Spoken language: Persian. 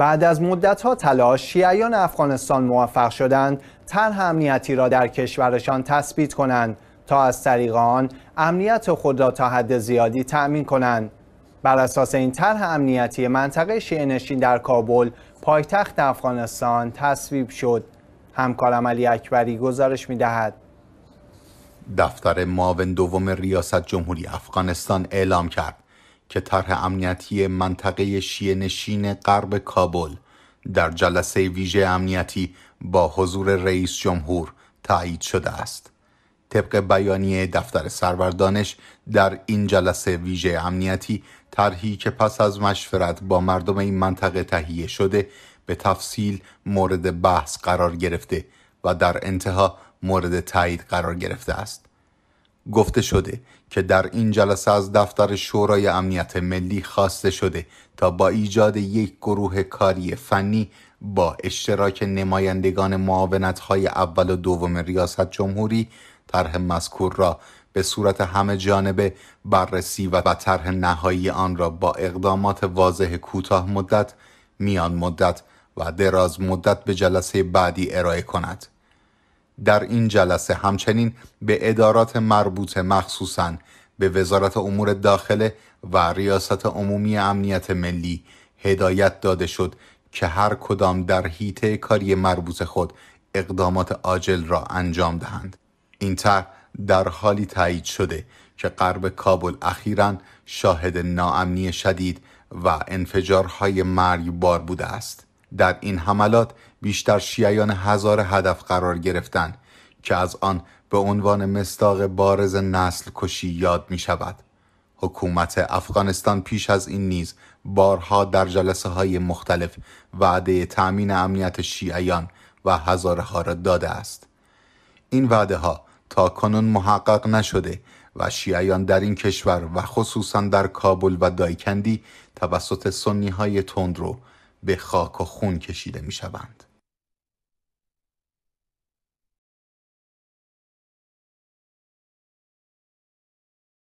بعد از ها تلاش شیعیان افغانستان موفق شدند طرح امنیتی را در کشورشان تثبیت کنند تا از طریق آن امنیت خود را تا حد زیادی تأمین کنند بر اساس این طرح امنیتی منطقه شیعه نشین در کابل پایتخت افغانستان تصویب شد همکارم علی اکبری گزارش می دهد. دفتر معاون دوم ریاست جمهوری افغانستان اعلام کرد که طرح امنیتی منطقه شیه نشین غرب کابل در جلسه ویژه امنیتی با حضور رئیس جمهور تایید شده است. طبق بیانیه دفتر سروردانش در این جلسه ویژه امنیتی طرحی که پس از مشورت با مردم این منطقه تهیه شده به تفصیل مورد بحث قرار گرفته و در انتها مورد تایید قرار گرفته است. گفته شده که در این جلسه از دفتر شورای امنیت ملی خواسته شده تا با ایجاد یک گروه کاری فنی با اشتراک نمایندگان معاونتهای اول و دوم ریاست جمهوری طرح مذکور را به صورت همه جانبه بررسی و طرح نهایی آن را با اقدامات واضح کوتاه مدت، میان مدت و دراز مدت به جلسه بعدی ارائه کند. در این جلسه همچنین به ادارات مربوط مخصوصا به وزارت امور داخله و ریاست عمومی امنیت ملی هدایت داده شد که هر کدام در حیطه کاری مربوط خود اقدامات عاجل را انجام دهند این طرح در حالی تایید شده که غرب کابل اخیرا شاهد ناامنی شدید و انفجارهای مرگبار بوده است در این حملات بیشتر شیعیان هزار هدف قرار گرفتند که از آن به عنوان مستاق بارز نسل کشی یاد می شود. حکومت افغانستان پیش از این نیز بارها در جلسه های مختلف وعده تأمین امنیت شیعیان و هزارها را داده است. این وعده ها تا کنون محقق نشده و شیعیان در این کشور و خصوصا در کابل و دایکندی توسط سنی های تندرو به خاک و خون کشیده می شوند.